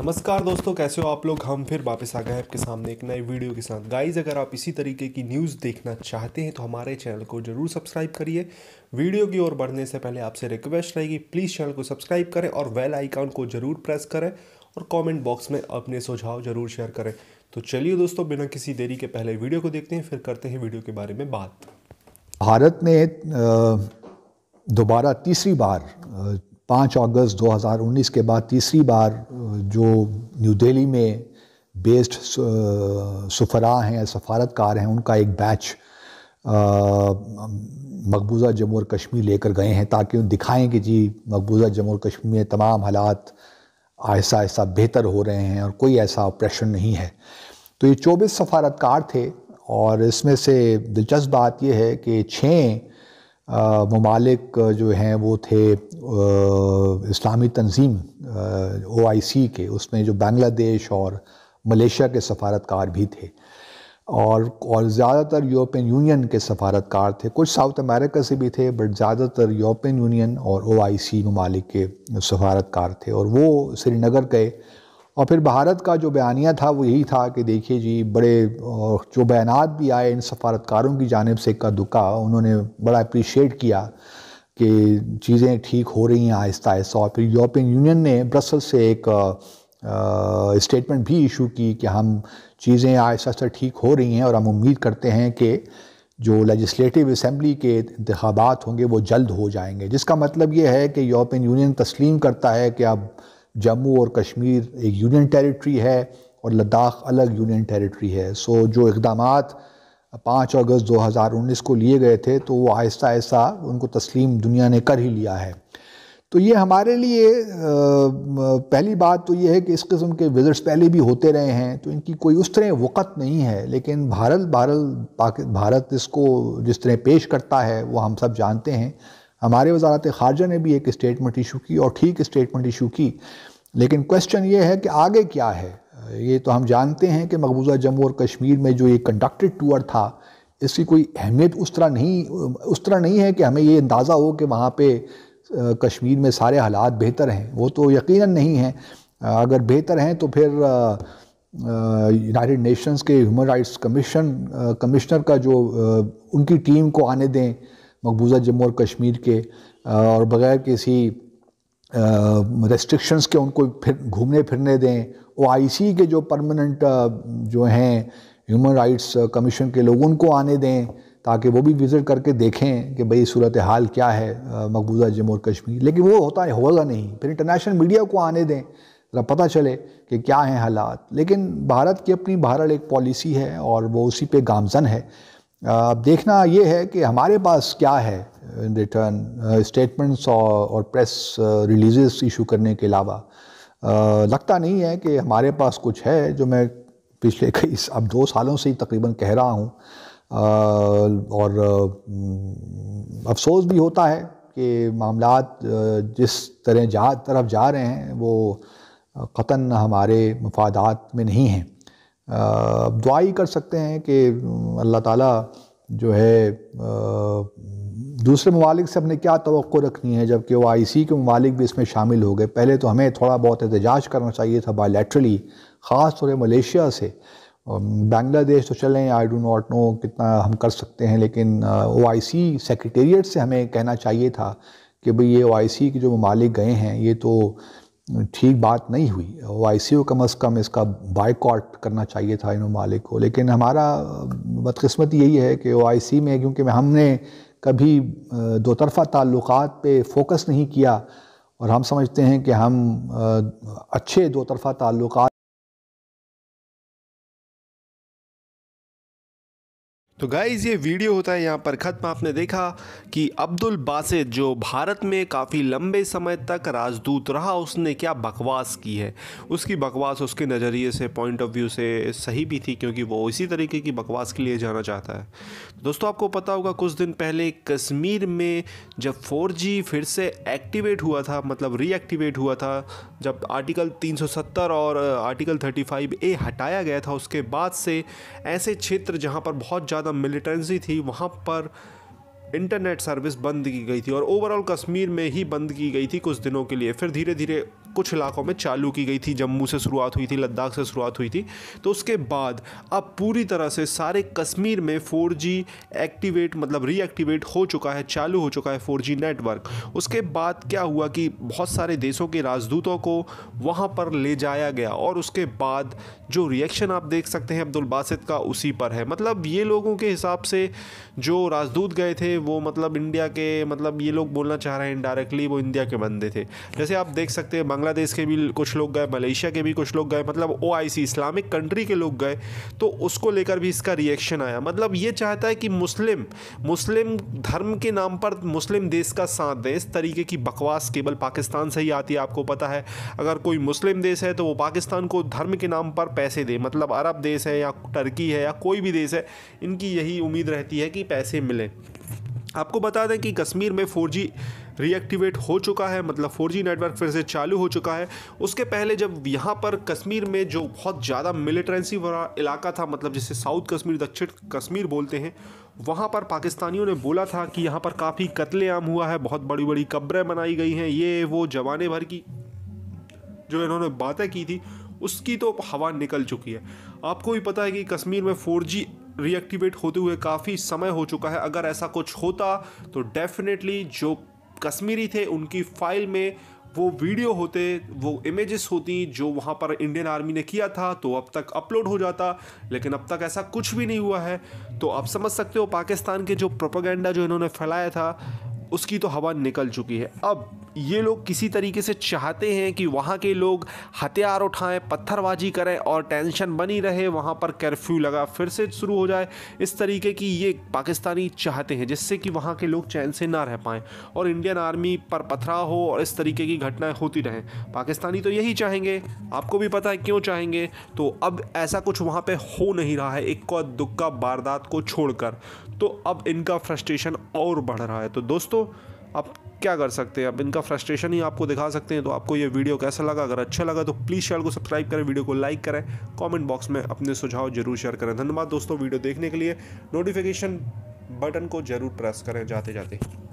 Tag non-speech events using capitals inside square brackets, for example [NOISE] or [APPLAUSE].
नमस्कार दोस्तों कैसे हो आप लोग हम फिर वापस आ गए हैं आपके सामने एक नए वीडियो के साथ गाइस अगर आप इसी तरीके की न्यूज़ देखना चाहते हैं तो हमारे चैनल को ज़रूर सब्सक्राइब करिए वीडियो की ओर बढ़ने से पहले आपसे रिक्वेस्ट रहेगी प्लीज़ चैनल को सब्सक्राइब करें और वेल आइकॉन को ज़रूर प्रेस करें और कॉमेंट बॉक्स में अपने सुझाव ज़रूर शेयर करें तो चलिए दोस्तों बिना किसी देरी के पहले वीडियो को देखते हैं फिर करते हैं वीडियो के बारे में बात भारत ने दोबारा तीसरी बार पाँच अगस्त 2019 के बाद तीसरी बार जो न्यू दिल्ली में बेस्ड सफरा हैं सफारतकार हैं उनका एक बैच मकबूजा जम्मू और कश्मीर लेकर गए हैं ताकि उन दिखाएं कि जी मकबूजा जम्मू और कश्मीर में तमाम हालात ऐसा ऐसा बेहतर हो रहे हैं और कोई ऐसा ऑपरेशन नहीं है तो ये चौबीस सफारतकार थे और इसमें से दिलचस्प बात यह है कि छः ममालिक जो हैं वो थे इस्लामी तंजीम ओ आई सी के उसमें जो बांग्लादेश और मलेशिया के सफारतकार भी थे और और ज़्यादातर यूरोपियन यूनियन के सफारतकार थे कुछ साउथ अमेरिका से भी थे बट ज़्यादातर यूरोपियन यूनियन और ओ आई सी ममालिक के सफारतकार थे और वो श्रीनगर गए और फिर भारत का जो बयानिया था वो यही था कि देखिए जी बड़े जो बयानात भी आए इन सफारतकारों की जानब से इक्का दुक्का उन्होंने बड़ा अप्रिशिएट किया कि चीज़ें ठीक हो रही हैं आहिस्ता आहिस्ता और फिर यूरोपियन यूनियन ने ब्रसल से एक स्टेटमेंट भी इशू की कि हम चीज़ें आहिस्ता आहिस्ता ठीक हो रही हैं और हम उम्मीद करते हैं कि जो लजस्लेटिव असम्बली के इंतबात होंगे वो जल्द हो जाएंगे जिसका मतलब ये है कि यूरोपियन यूनियन तस्लीम करता है कि अब जम्मू और कश्मीर एक यूनियन टेरिटरी है और लद्दाख अलग यूनियन टेरिटरी है सो जो इकदाम पाँच अगस्त 2019 को लिए गए थे तो वो आहिस्ता आहिस्ता उनको तस्लीम दुनिया ने कर ही लिया है तो ये हमारे लिए पहली बात तो ये है कि इस किस्म के विज़िट्स पहले भी होते रहे हैं तो इनकी कोई उस तरह वक़्त नहीं है लेकिन भारत भारत भारत इसको जिस तरह पेश करता है वो हम सब जानते हैं हमारे वजारत खारजा ने भी एक स्टेटमेंट इशू की और ठीक स्टेटमेंट इशू की लेकिन क्वेश्चन ये है कि आगे क्या है ये तो हम जानते हैं कि मकबूजा जम्मू और कश्मीर में जो ये कंडक्टेड टूर था इसकी कोई अहमियत उस तरह नहीं उस तरह नहीं है कि हमें ये अंदाज़ा हो कि वहाँ पे कश्मीर में सारे हालात बेहतर हैं वो तो यकीनन नहीं है अगर बेहतर हैं तो फिर यूनाइटेड नेशंस के ह्यूमन राइट्स कमीशन कमिश्नर का जो उनकी टीम को आने दें मकबूजा जम्मू और कश्मीर के और बग़ैर किसी रेस्ट्रिक्शंस के उनको फिर घूमने फिरने दें ओ आई के जो परमानेंट जो हैं ह्यूमन राइट्स कमीशन के लोग उनको आने दें ताकि वो भी विज़िट करके देखें कि भाई सूरत हाल क्या है मकबूजा जम्मू और कश्मीर लेकिन वो होता है होगा नहीं फिर इंटरनेशनल मीडिया को आने दें ज़रा पता चले कि क्या हैं हालात लेकिन भारत की अपनी बहरहाल एक पॉलिसी है और वो उसी पे गामजन है अब देखना ये है कि हमारे पास क्या है रिटर्न स्टेटमेंट्स और, और प्रेस रिलीजेस इशू करने के अलावा लगता नहीं है कि हमारे पास कुछ है जो मैं पिछले [LAUGHS] कई अब दो सालों से ही तकरीबन कह रहा हूँ और हम्म, अफसोस भी होता है कि मामला जिस तरह जा तरफ जा रहे हैं वो क़तन हमारे मफादात में नहीं हैं दुआ ही कर सकते हैं कि अल्लाह ताला जो है दूसरे ममालिक से हमने क्या तो रखनी है जबकि ओ आई सी के ममालिक भी इसमें शामिल हो गए पहले तो हमें थोड़ा बहुत एहतजाज करना चाहिए था बायलैटरली ख़ास तौर मलेशिया से बांग्लादेश तो चलें आई डो नॉट नो कितना हम कर सकते हैं लेकिन ओ आई सी सेक्रटेरिएट से हमें कहना चाहिए था कि भाई ये ओ आई सी के जो ममालिक गए हैं ये तो ठीक बात नहीं हुई ओ आई सी कम अज़ कम इसका बाइकआउट करना चाहिए था इन ममालिक को लेकिन हमारा बदकस्मत यही है कि ओ आई सी में क्योंकि हमने कभी दो तरफ़ा ताल्लुक़ पे फोकस नहीं किया और हम समझते हैं कि हम अच्छे दो तरफ़ा ताल्लुक़ तो गाइज़ ये वीडियो होता है यहाँ पर ख़त्म आपने देखा कि अब्दुल बासित जो भारत में काफ़ी लंबे समय तक राजदूत रहा उसने क्या बकवास की है उसकी बकवास उसके नज़रिए से पॉइंट ऑफ व्यू से सही भी थी क्योंकि वो इसी तरीके की बकवास के लिए जाना चाहता है तो दोस्तों आपको पता होगा कुछ दिन पहले कश्मीर में जब फोर फिर से एक्टिवेट हुआ था मतलब रीएक्टिवेट हुआ था जब आर्टिकल 370 और आर्टिकल 35 ए हटाया गया था उसके बाद से ऐसे क्षेत्र जहां पर बहुत ज़्यादा मिलिटेंसी थी वहां पर इंटरनेट सर्विस बंद की गई थी और ओवरऑल कश्मीर में ही बंद की गई थी कुछ दिनों के लिए फिर धीरे धीरे कुछ इलाकों में चालू की गई थी जम्मू से शुरुआत हुई थी लद्दाख से शुरुआत हुई थी तो उसके बाद अब पूरी तरह से सारे कश्मीर में 4G एक्टिवेट मतलब रीएक्टिवेट हो चुका है चालू हो चुका है 4G नेटवर्क उसके बाद क्या हुआ कि बहुत सारे देशों के राजदूतों को वहाँ पर ले जाया गया और उसके बाद जो रिएक्शन आप देख सकते हैं अब्दुल बासित का उसी पर है मतलब ये लोगों के हिसाब से जो राजदूत गए थे वो मतलब इंडिया के मतलब ये लोग बोलना चाह रहे हैं इनडायरेक्टली वो इंडिया के बंदे थे जैसे आप देख सकते हैं बांग्लादेश के भी कुछ लोग गए मलेशिया के भी कुछ लोग गए मतलब ओ इस्लामिक कंट्री के लोग गए तो उसको लेकर भी इसका रिएक्शन आया मतलब ये चाहता है कि मुस्लिम मुस्लिम धर्म के नाम पर मुस्लिम देश का साथ दें इस तरीके की बकवास केवल पाकिस्तान से ही आती है आपको पता है अगर कोई मुस्लिम देश है तो वो पाकिस्तान को धर्म के नाम पर पैसे दे मतलब अरब देश है या टर्की है या कोई भी देश है इनकी यही उम्मीद रहती है कि पैसे मिलें आपको बता दें कि कश्मीर में फोर रीएक्टिवेट हो चुका है मतलब फोर नेटवर्क फिर से चालू हो चुका है उसके पहले जब यहाँ पर कश्मीर में जो बहुत ज़्यादा मिलिटेंसी वाला इलाका था मतलब जिसे साउथ कश्मीर दक्षिण कश्मीर बोलते हैं वहाँ पर पाकिस्तानियों ने बोला था कि यहाँ पर काफ़ी कत्लेआम हुआ है बहुत बड़ी बड़ी कब्रें बनाई गई हैं ये वो जवाने भर की जो इन्होंने बातें की थी उसकी तो हवा निकल चुकी है आपको भी पता है कि कश्मीर में फोर रीएक्टिवेट होते हुए काफ़ी समय हो चुका है अगर ऐसा कुछ होता तो डेफिनेटली जो कश्मीरी थे उनकी फाइल में वो वीडियो होते वो इमेजेस होती जो वहाँ पर इंडियन आर्मी ने किया था तो अब तक अपलोड हो जाता लेकिन अब तक ऐसा कुछ भी नहीं हुआ है तो आप समझ सकते हो पाकिस्तान के जो प्रोपोगेंडा जो इन्होंने फैलाया था उसकी तो हवा निकल चुकी है अब ये लोग किसी तरीके से चाहते हैं कि वहाँ के लोग हथियार उठाएं पत्थरबाजी करें और टेंशन बनी रहे वहाँ पर कर्फ्यू लगा फिर से शुरू हो जाए इस तरीके की ये पाकिस्तानी चाहते हैं जिससे कि वहाँ के लोग चैन से ना रह पाएँ और इंडियन आर्मी पर पथराव हो और इस तरीके की घटनाएँ होती रहें पाकिस्तानी तो यही चाहेंगे आपको भी पता है क्यों चाहेंगे तो अब ऐसा कुछ वहाँ पर हो नहीं रहा है इक्का दुक्का वारदात को छोड़कर तो अब इनका फ्रस्ट्रेशन और बढ़ रहा है तो दोस्तों दोस्तों आप क्या कर सकते हैं अब इनका फ्रस्ट्रेशन ही आपको दिखा सकते हैं तो आपको ये वीडियो कैसा लगा अगर अच्छा लगा तो प्लीज़ चैनल को सब्सक्राइब करें वीडियो को लाइक करें कमेंट बॉक्स में अपने सुझाव जरूर शेयर करें धन्यवाद दोस्तों वीडियो देखने के लिए नोटिफिकेशन बटन को जरूर प्रेस करें जाते जाते